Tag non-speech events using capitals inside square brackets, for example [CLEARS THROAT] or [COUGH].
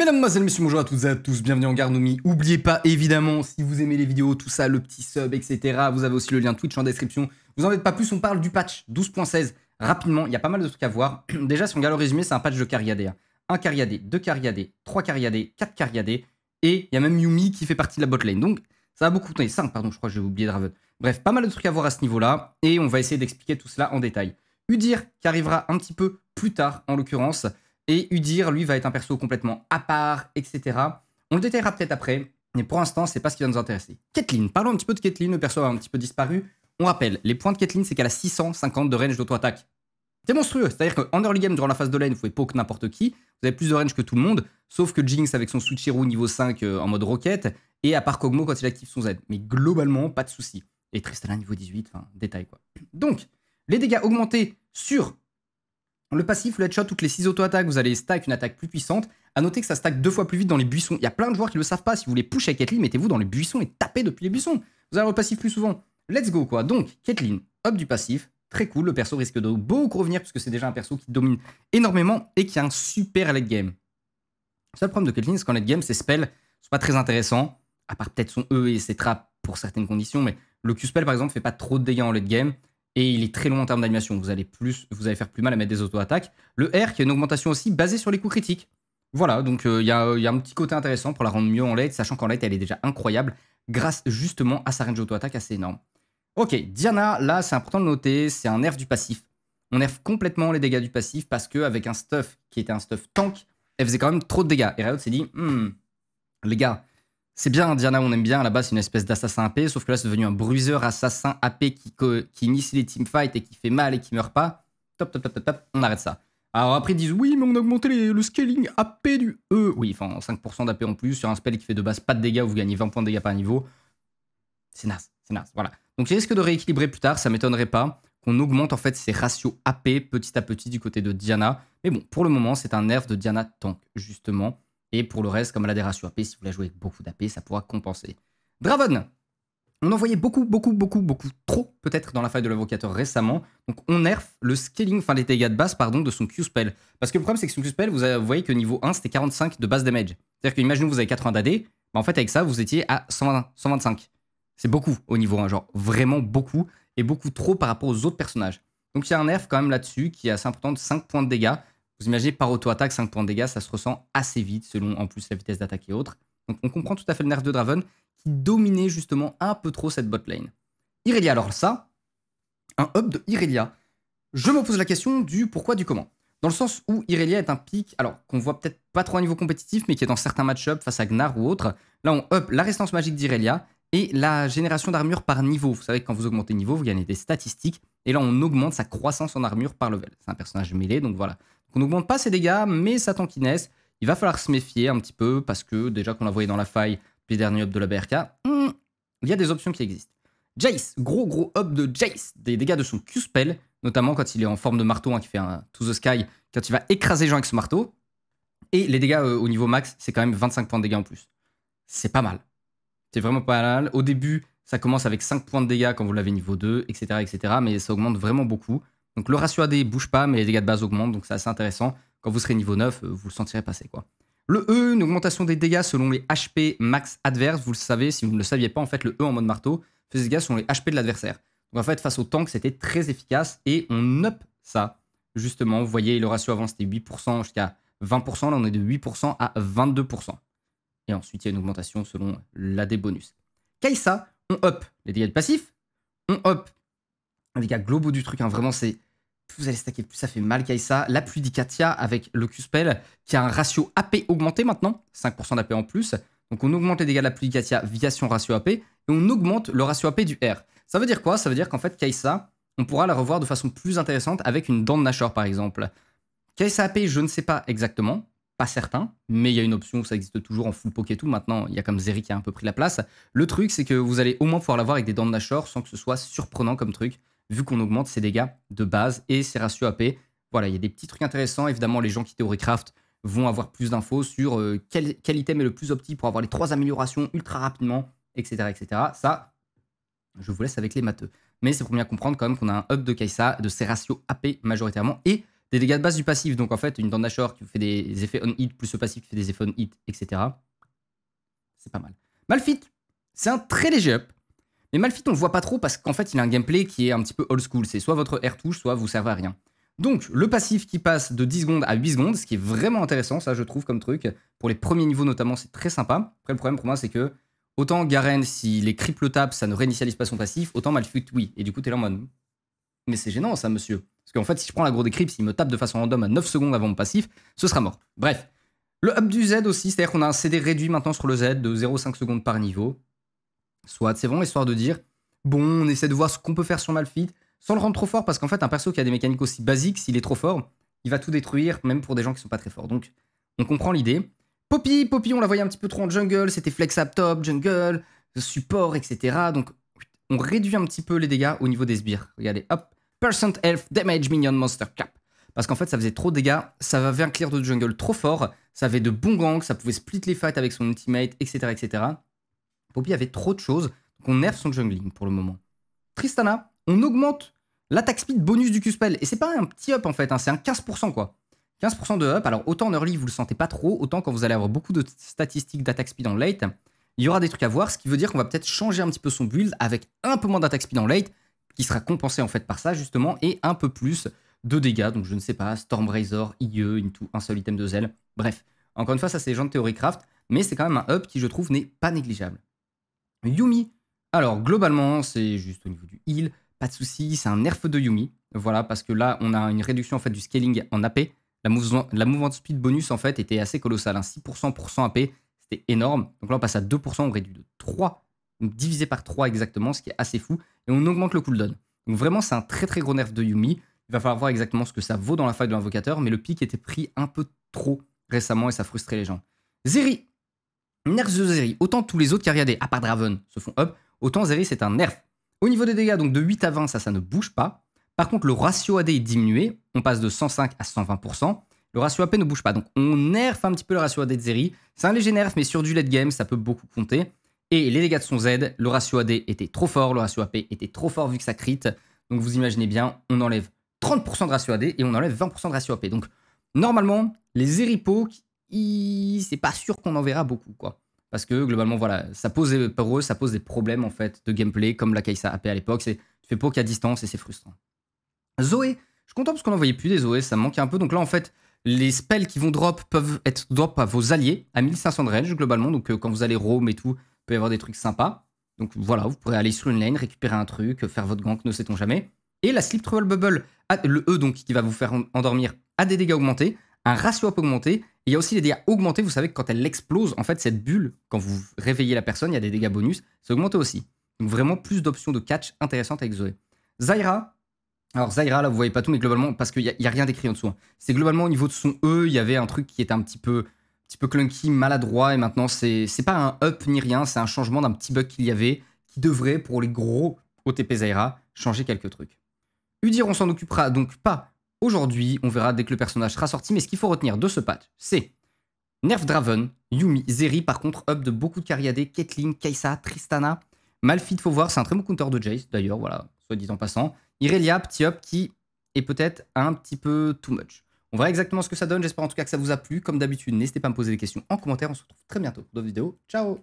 Mesdames, Mesdemoiselles, Messieurs, bonjour à toutes et à tous, bienvenue en Garnoumi. Oubliez pas, évidemment, si vous aimez les vidéos, tout ça, le petit sub, etc. Vous avez aussi le lien Twitch en description. Vous en êtes pas plus, on parle du patch 12.16. Rapidement, il y a pas mal de trucs à voir. [CLEARS THROAT] Déjà, si on regarde le résumé, c'est un patch de Cariadé. Hein. Un 1 deux 2 trois 3 quatre 4 Et il y a même Yumi qui fait partie de la botlane. Donc, ça va beaucoup. 5, pardon, je crois que j'ai oublié Draven. Bref, pas mal de trucs à voir à ce niveau-là. Et on va essayer d'expliquer tout cela en détail. Udir, qui arrivera un petit peu plus tard, en l'occurrence, et Udir, lui, va être un perso complètement à part, etc. On le détaillera peut-être après, mais pour l'instant, c'est pas ce qui va nous intéresser. Kathleen, parlons un petit peu de Kathleen, le perso a un petit peu disparu. On rappelle, les points de Kathleen c'est qu'elle a 650 de range d'auto-attaque. C'est monstrueux, c'est-à-dire qu'en early game, durant la phase de lane, vous pouvez n'importe qui, vous avez plus de range que tout le monde, sauf que Jinx avec son Suchiru niveau 5 euh, en mode roquette, et à part Kogmo quand il active son Z. Mais globalement, pas de soucis. Et Tristana niveau 18, enfin, détail quoi. Donc, les dégâts augmentés sur le passif, le headshot, toutes les 6 auto-attaques, vous allez stack une attaque plus puissante. À noter que ça stack deux fois plus vite dans les buissons. Il y a plein de joueurs qui le savent pas. Si vous voulez push avec Caitlyn, mettez-vous dans les buissons et tapez depuis les buissons. Vous allez avoir le passif plus souvent. Let's go quoi. Donc, Caitlyn, hop du passif, très cool. Le perso risque de beaucoup revenir puisque c'est déjà un perso qui domine énormément et qui a un super late game. Le seul problème de Caitlyn, c'est qu'en late game, ses spells sont pas très intéressants, à part peut-être son E et ses traps, pour certaines conditions, mais le Q-spell par exemple fait pas trop de dégâts en late game et il est très long en termes d'animation. Vous allez plus, vous allez faire plus mal à mettre des auto-attaques. Le R qui a une augmentation aussi basée sur les coups critiques. Voilà, donc euh, il y, a un petit côté intéressant pour la rendre mieux en late, sachant qu'en late elle est déjà incroyable grâce justement à sa range auto-attaque assez énorme. Ok, Diana, là c'est important de noter, c'est un nerf du passif. On nerf complètement les dégâts du passif parce qu'avec un stuff qui était un stuff tank, elle faisait quand même trop de dégâts. Et Riot s'est dit, hmm, les gars, c'est bien, Diana, on aime bien. À la base, c'est une espèce d'assassin AP, sauf que là, c'est devenu un bruiseur assassin AP qui, qui initie les teamfights et qui fait mal et qui meurt pas. Top, top, top, top, top, on arrête ça. Alors après, ils disent oui, mais on a augmenté le scaling AP du E. Oui, enfin, 5% d'AP en plus sur un spell qui fait de base pas de dégâts, vous gagnez 20 points de dégâts par niveau. C'est naze, c'est naze, voilà. Donc les risque de rééquilibrer plus tard, ça m'étonnerait pas qu'on augmente en fait ces ratios AP petit à petit du côté de Diana. Mais bon, pour le moment, c'est un nerf de Diana Tank, justement. Et pour le reste, comme elle a des AP, si vous la jouez beaucoup d'AP, ça pourra compenser. Draven On en voyait beaucoup, beaucoup, beaucoup, beaucoup trop, peut-être, dans la faille de l'invocateur récemment. Donc on nerf le scaling, enfin les dégâts de base, pardon, de son Q-spell. Parce que le problème, c'est que son Q-spell, vous voyez que niveau 1, c'était 45 de base damage. C'est-à-dire que, vous avez 80 d'AD, bah en fait, avec ça, vous étiez à 120, 125. C'est beaucoup au niveau 1, genre vraiment beaucoup, et beaucoup trop par rapport aux autres personnages. Donc il y a un nerf quand même là-dessus qui est assez important de 5 points de dégâts. Vous imaginez, par auto-attaque, 5 points de dégâts, ça se ressent assez vite, selon en plus la vitesse d'attaque et autres. Donc on comprend tout à fait le nerf de Draven, qui dominait justement un peu trop cette bot lane. Irelia, alors ça, un up de Irelia. Je me pose la question du pourquoi, du comment. Dans le sens où Irelia est un pic, alors qu'on voit peut-être pas trop à niveau compétitif, mais qui est dans certains match-up face à Gnar ou autre. Là, on up la résistance magique d'Irelia et la génération d'armure par niveau. Vous savez que quand vous augmentez niveau, vous gagnez des statistiques. Et là, on augmente sa croissance en armure par level. C'est un personnage mêlé, donc voilà. On n'augmente pas ses dégâts, mais sa tankiness, il va falloir se méfier un petit peu parce que déjà qu'on la voyé dans la faille, les derniers up de la BRK, hmm, il y a des options qui existent. Jace, gros gros up de Jace, des dégâts de son Q-spell, notamment quand il est en forme de marteau, hein, qui fait un To the Sky, quand il va écraser les gens avec ce marteau. Et les dégâts euh, au niveau max, c'est quand même 25 points de dégâts en plus. C'est pas mal. C'est vraiment pas mal. Au début, ça commence avec 5 points de dégâts quand vous l'avez niveau 2, etc., etc., mais ça augmente vraiment beaucoup. Donc le ratio AD bouge pas, mais les dégâts de base augmentent, donc c'est assez intéressant. Quand vous serez niveau 9, euh, vous le sentirez passer quoi. Le E, une augmentation des dégâts selon les HP max adverse. Vous le savez, si vous ne le saviez pas, en fait, le E en mode marteau fait des dégâts selon les HP de l'adversaire. Donc en fait, face au tank, c'était très efficace et on up ça. Justement, vous voyez, le ratio avant, c'était 8% jusqu'à 20%. Là, on est de 8% à 22%. Et ensuite, il y a une augmentation selon l'AD bonus. Kaisa, on up les dégâts de passif, on up les gars globaux du truc. Hein. vraiment, c'est plus vous allez stacker, plus ça fait mal, Kaisa. L'appui d'Ikatia avec le Q-Spell qui a un ratio AP augmenté maintenant, 5% d'AP en plus. Donc on augmente les dégâts de l'appui d'Ikatia via son ratio AP et on augmente le ratio AP du R. Ça veut dire quoi Ça veut dire qu'en fait, Kaisa, on pourra la revoir de façon plus intéressante avec une dent de Nashor par exemple. Kaisa AP, je ne sais pas exactement, pas certain, mais il y a une option, ça existe toujours en full poke et tout. Maintenant, il y a comme Zeri qui a un peu pris la place. Le truc, c'est que vous allez au moins pouvoir l'avoir avec des dents de Nashor sans que ce soit surprenant comme truc vu qu'on augmente ses dégâts de base et ses ratios AP. Voilà, il y a des petits trucs intéressants. Évidemment, les gens qui théoricraft vont avoir plus d'infos sur euh, quel, item est le plus opti pour avoir les trois améliorations ultra rapidement, etc. etc. Ça, je vous laisse avec les matheux. Mais c'est pour bien comprendre quand même qu'on a un up de Kaisa, de ses ratios AP majoritairement, et des dégâts de base du passif. Donc en fait, une dent qui fait des effets on-hit, plus le passif qui fait des effets on-hit, etc. C'est pas mal. Malfit, c'est un très léger up. Mais Malphite, on le voit pas trop parce qu'en fait, il a un gameplay qui est un petit peu old school. C'est soit votre R touche, soit vous servez à rien. Donc, le passif qui passe de 10 secondes à 8 secondes, ce qui est vraiment intéressant, ça, je trouve, comme truc. Pour les premiers niveaux, notamment, c'est très sympa. Après, le problème pour moi, c'est que autant Garen, si les triple le tapent, ça ne réinitialise pas son passif, autant Malphite, oui. Et du coup, t'es là en mode. Mais c'est gênant, ça, monsieur. Parce qu'en fait, si je prends grosse des creeps, s'il me tape de façon random à 9 secondes avant mon passif, ce sera mort. Bref. Le up du Z aussi, c'est-à-dire qu'on a un CD réduit maintenant sur le Z de 0,5 secondes par niveau. Soit c'est vraiment histoire de dire bon, on essaie de voir ce qu'on peut faire sur Malphite sans le rendre trop fort parce qu'en fait, un perso qui a des mécaniques aussi basiques, s'il est trop fort, il va tout détruire, même pour des gens qui sont pas très forts. Donc, on comprend l'idée. Poppy, Poppy, on la voyait un petit peu trop en jungle, c'était flex up top, jungle, support, etc. Donc, on réduit un petit peu les dégâts au niveau des sbires. Regardez, hop, percent health, damage, minion, monster cap. Parce qu'en fait, ça faisait trop de dégâts, ça va un clear de jungle trop fort, ça avait de bons gangs, ça pouvait split les fights avec son ultimate, etc. etc. Poppy avait trop de choses, donc on nerf son jungling pour le moment. Tristana, on augmente l'attaque speed bonus du Q-Spell. Et c'est pas un petit up en fait, hein, c'est un 15% quoi. 15% de up, alors autant en early vous le sentez pas trop, autant quand vous allez avoir beaucoup de statistiques d'attaque speed en late, il y aura des trucs à voir, ce qui veut dire qu'on va peut-être changer un petit peu son build avec un peu moins d'attaque speed en late, qui sera compensé en fait par ça justement, et un peu plus de dégâts, donc je ne sais pas, Stormrazor, IE, un seul item de zèle, bref. Encore une fois, ça c'est les gens de Theorycraft, mais c'est quand même un up qui je trouve n'est pas négligeable. Yumi. Alors, globalement, c'est juste au niveau du heal, pas de souci, c'est un nerf de Yumi. Voilà, parce que là, on a une réduction en fait du scaling en AP. La, move la mouvement speed bonus en fait était assez colossale, 6% hein. pour AP, c'était énorme. Donc là, on passe à 2%, on réduit de 3, divisé par 3 exactement, ce qui est assez fou, et on augmente le cooldown. Donc vraiment, c'est un très très gros nerf de Yumi. Il va falloir voir exactement ce que ça vaut dans la faille de l'invocateur, mais le pic était pris un peu trop récemment et ça frustrait les gens. Zeri Nerf de Zeri, autant tous les autres carriades, à part Draven, se font up, autant Zeri c'est un nerf. Au niveau des dégâts, donc de 8 à 20, ça, ça ne bouge pas. Par contre, le ratio AD est diminué, on passe de 105 à 120%. Le ratio AP ne bouge pas, donc on nerf un petit peu le ratio AD de Zeri. C'est un léger nerf, mais sur du late game, ça peut beaucoup compter. Et les dégâts de son Z, le ratio AD était trop fort, le ratio AP était trop fort vu que ça crit. Donc vous imaginez bien, on enlève 30% de ratio AD et on enlève 20% de ratio AP. Donc normalement, les Zeripo c'est pas sûr qu'on en verra beaucoup, quoi. Parce que globalement, voilà, ça pose des... ça pose des problèmes en fait de gameplay, comme la Kaisa AP à l'époque. C'est tu fais poke à distance et c'est frustrant. Zoé, je suis content parce qu'on n'en voyait plus des Zoé, ça manquait un peu. Donc là, en fait, les spells qui vont drop peuvent être drop à vos alliés à 1500 de range globalement. Donc euh, quand vous allez roam et tout, peut y avoir des trucs sympas. Donc voilà, vous pourrez aller sur une lane, récupérer un truc, euh, faire votre gank, ne sait-on jamais. Et la Sleep Trouble Bubble, ah, le E donc qui va vous faire endormir, a des dégâts augmentés, un ratio up augmenté, il y a aussi les dégâts augmentés. Vous savez que quand elle explose, en fait, cette bulle, quand vous réveillez la personne, il y a des dégâts bonus. C'est augmenté aussi. Donc vraiment plus d'options de catch intéressantes avec Zoé. Zaira. Alors Zaira, là, vous voyez pas tout, mais globalement, parce qu'il n'y a, rien d'écrit en dessous. Hein. C'est globalement au niveau de son E, il y avait un truc qui était un petit peu, petit peu clunky, maladroit, et maintenant, c'est, c'est pas un up ni rien, c'est un changement d'un petit bug qu'il y avait, qui devrait, pour les gros OTP Zaira, changer quelques trucs. Udir, on s'en occupera donc pas Aujourd'hui, on verra dès que le personnage sera sorti, mais ce qu'il faut retenir de ce patch, c'est Nerf Draven, Yumi, Zeri par contre, up de beaucoup de Kariade, Caitlyn, Kaisa, Tristana, Malphite, faut voir, c'est un très bon counter de Jace d'ailleurs, voilà, soit dit en passant. Irelia, petit up qui est peut-être un petit peu too much. On verra exactement ce que ça donne, j'espère en tout cas que ça vous a plu. Comme d'habitude, n'hésitez pas à me poser des questions en commentaire, on se retrouve très bientôt pour d'autres vidéos. Ciao